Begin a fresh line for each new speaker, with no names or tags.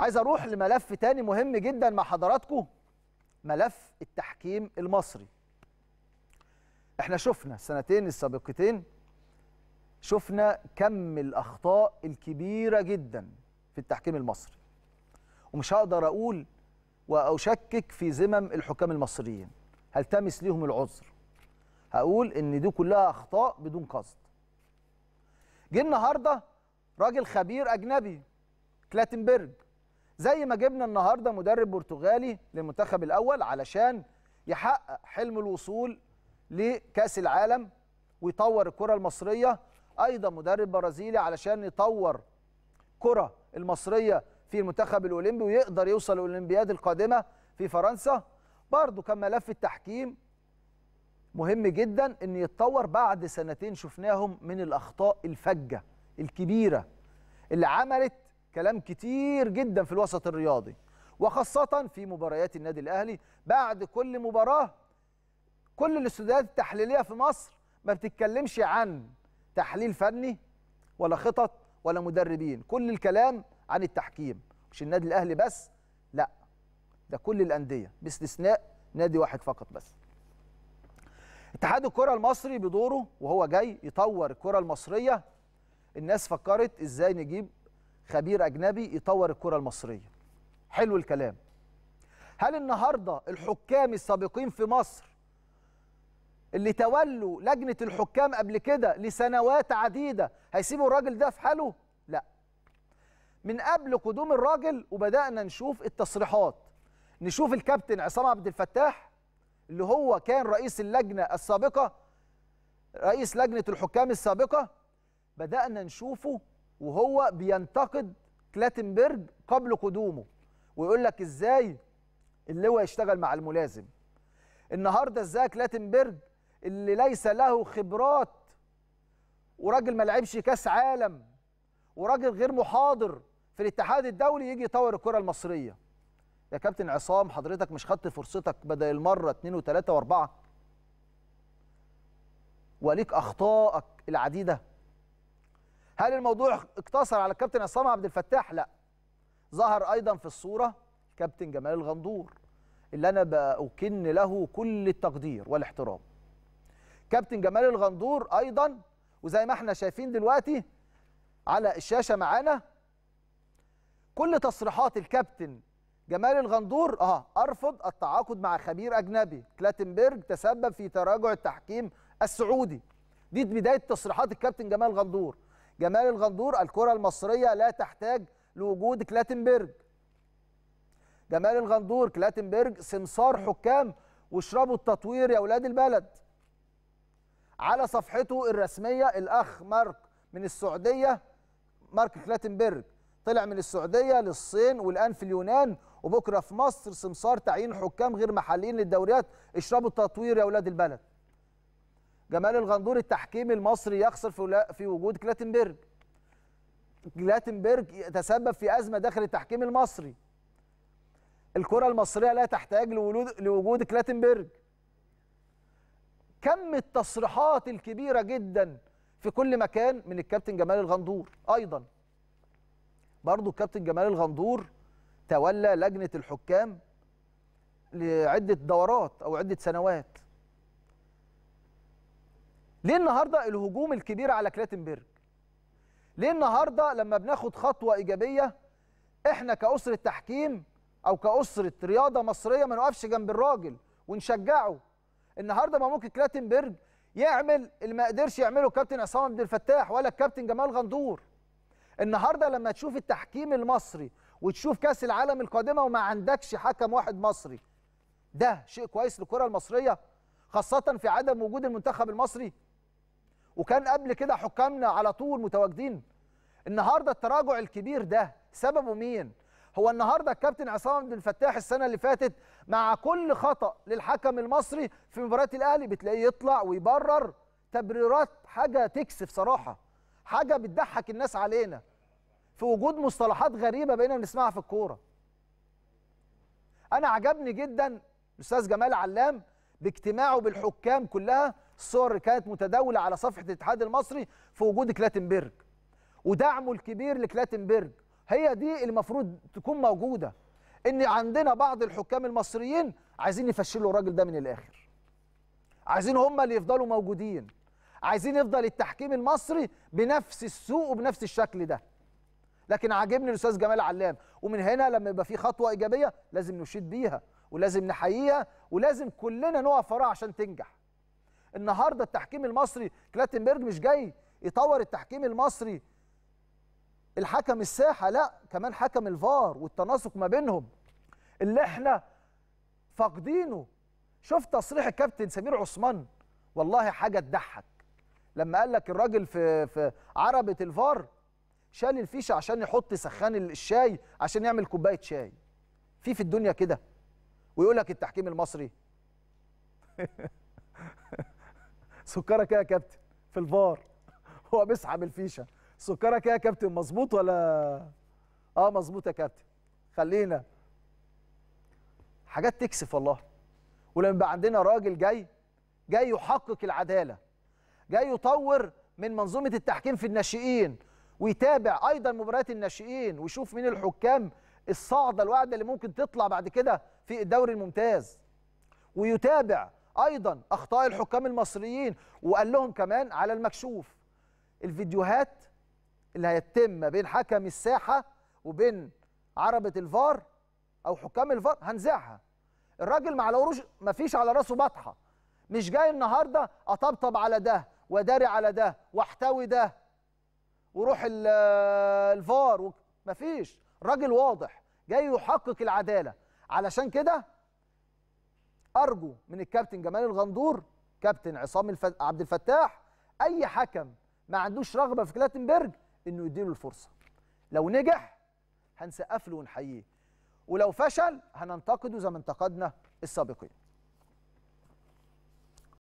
عايز اروح لملف تاني مهم جدا مع حضراتكم ملف التحكيم المصري احنا شفنا السنتين السابقتين شفنا كم الاخطاء الكبيره جدا في التحكيم المصري ومش هقدر اقول واشكك في ذمم الحكام المصريين هلتمس ليهم العذر هقول ان دي كلها اخطاء بدون قصد جه النهارده راجل خبير اجنبي كلاتنبرج زي ما جبنا النهارده مدرب برتغالي للمنتخب الاول علشان يحقق حلم الوصول لكاس العالم ويطور الكره المصريه ايضا مدرب برازيلي علشان يطور كره المصريه في المنتخب الاولمبي ويقدر يوصل الاولمبياد القادمه في فرنسا برضه كان ملف التحكيم مهم جدا ان يتطور بعد سنتين شفناهم من الاخطاء الفجه الكبيره اللي عملت كلام كتير جدا في الوسط الرياضي وخاصة في مباريات النادي الأهلي بعد كل مباراة كل الاستوديوهات التحليلية في مصر ما بتتكلمش عن تحليل فني ولا خطط ولا مدربين كل الكلام عن التحكيم مش النادي الأهلي بس لا ده كل الأندية باستثناء نادي واحد فقط بس اتحاد الكرة المصري بدوره وهو جاي يطور الكرة المصرية الناس فكرت ازاي نجيب خبير اجنبي يطور الكره المصريه حلو الكلام هل النهارده الحكام السابقين في مصر اللي تولوا لجنه الحكام قبل كده لسنوات عديده هيسيبوا الراجل ده في حاله لا من قبل قدوم الراجل وبدانا نشوف التصريحات نشوف الكابتن عصام عبد الفتاح اللي هو كان رئيس اللجنه السابقه رئيس لجنه الحكام السابقه بدانا نشوفه وهو بينتقد كلاتنبرج قبل قدومه ويقول لك ازاي اللواء يشتغل مع الملازم النهارده ازاي كلاتنبرج اللي ليس له خبرات وراجل ما لعبش كاس عالم وراجل غير محاضر في الاتحاد الدولي يجي يطور الكره المصريه يا كابتن عصام حضرتك مش خدت فرصتك بدل المره 2 و3 و4 وليك اخطائك العديده هل الموضوع اقتصر على الكابتن عصام عبد الفتاح لا ظهر ايضا في الصوره كابتن جمال الغندور اللي انا بأكن له كل التقدير والاحترام كابتن جمال الغندور ايضا وزي ما احنا شايفين دلوقتي على الشاشه معانا كل تصريحات الكابتن جمال الغندور اه ارفض التعاقد مع خبير اجنبي كلاتنبرج تسبب في تراجع التحكيم السعودي دي بدايه تصريحات الكابتن جمال غندور جمال الغندور الكرة المصرية لا تحتاج لوجود كلاتنبرج جمال الغندور كلاتنبرج سمسار حكام واشربوا التطوير يا اولاد البلد على صفحته الرسميه الاخ مارك من السعوديه مارك كلاتنبرج طلع من السعوديه للصين والان في اليونان وبكره في مصر سمسار تعيين حكام غير محليين للدوريات اشربوا التطوير يا اولاد البلد جمال الغندور التحكيم المصري يخسر في في وجود كلاتنبرج كلاتنبرج يتسبب في ازمه داخل التحكيم المصري الكره المصريه لا تحتاج لوجود كلاتنبرج كم التصريحات الكبيره جدا في كل مكان من الكابتن جمال الغندور ايضا برضه الكابتن جمال الغندور تولى لجنه الحكام لعده دورات او عده سنوات ليه النهارده الهجوم الكبير على كلاتنبرج ليه النهارده لما بناخد خطوه ايجابيه احنا كاسره تحكيم او كاسره رياضه مصريه ما نقفش جنب الراجل ونشجعه النهارده ما ممكن كلاتنبرج يعمل اللي ما قدرش يعمله كابتن عصام عبد الفتاح ولا الكابتن جمال غندور النهارده لما تشوف التحكيم المصري وتشوف كاس العالم القادمه وما عندكش حكم واحد مصري ده شيء كويس للكره المصريه خاصه في عدم وجود المنتخب المصري وكان قبل كده حكامنا على طول متواجدين النهارده التراجع الكبير ده سببه مين هو النهارده الكابتن عصام عبد الفتاح السنه اللي فاتت مع كل خطا للحكم المصري في مباراه الاهلي بتلاقيه يطلع ويبرر تبريرات حاجه تكسف صراحه حاجه بتضحك الناس علينا في وجود مصطلحات غريبه بقينا بنسمعها في الكوره انا عجبني جدا الاستاذ جمال علام باجتماعه بالحكام كلها الصور كانت متداوله على صفحه الاتحاد المصري في وجود كلاتنبرج ودعمه الكبير لكلاتنبرج هي دي المفروض تكون موجوده ان عندنا بعض الحكام المصريين عايزين يفشلوا الراجل ده من الاخر عايزين هم اللي يفضلوا موجودين عايزين يفضل التحكيم المصري بنفس السوء وبنفس الشكل ده لكن عاجبني الاستاذ جمال علام ومن هنا لما يبقى في خطوه ايجابيه لازم نشيد بيها ولازم نحييها ولازم كلنا نقف وراها عشان تنجح النهارده التحكيم المصري كلاتنبرج مش جاي يطور التحكيم المصري الحكم الساحه لا كمان حكم الفار والتناسق ما بينهم اللي احنا فاقدينه شوف تصريح الكابتن سمير عثمان والله حاجه تضحك لما قال لك الراجل في في عربه الفار شال الفيشه عشان يحط سخان الشاي عشان يعمل كوبايه شاي في في الدنيا كده ويقول لك التحكيم المصري سكرك ايه يا كابتن في الفار هو بيسحب الفيشه سكرك ايه يا كابتن مظبوط ولا اه مظبوط يا كابتن خلينا حاجات تكسف والله ولما يبقى عندنا راجل جاي جاي يحقق العداله جاي يطور من منظومه التحكيم في الناشئين ويتابع ايضا مباريات الناشئين ويشوف مين الحكام الصاعده الواعده اللي ممكن تطلع بعد كده في الدوري الممتاز ويتابع ايضا اخطاء الحكام المصريين وقال لهم كمان على المكشوف الفيديوهات اللي هيتم ما بين حكم الساحه وبين عربه الفار او حكام الفار هنزعها الراجل ما على ما فيش على راسه بطحه مش جاي النهارده اطبطب على ده واداري على ده واحتوي ده وروح الفار ما فيش راجل واضح جاي يحقق العداله علشان كده ارجو من الكابتن جمال الغندور كابتن عصام الف... عبد الفتاح اي حكم ما عندوش رغبه في كلاتنبرج انه يديله الفرصه لو نجح هنسقف له ونحييه ولو فشل هننتقده زي ما انتقدنا السابقين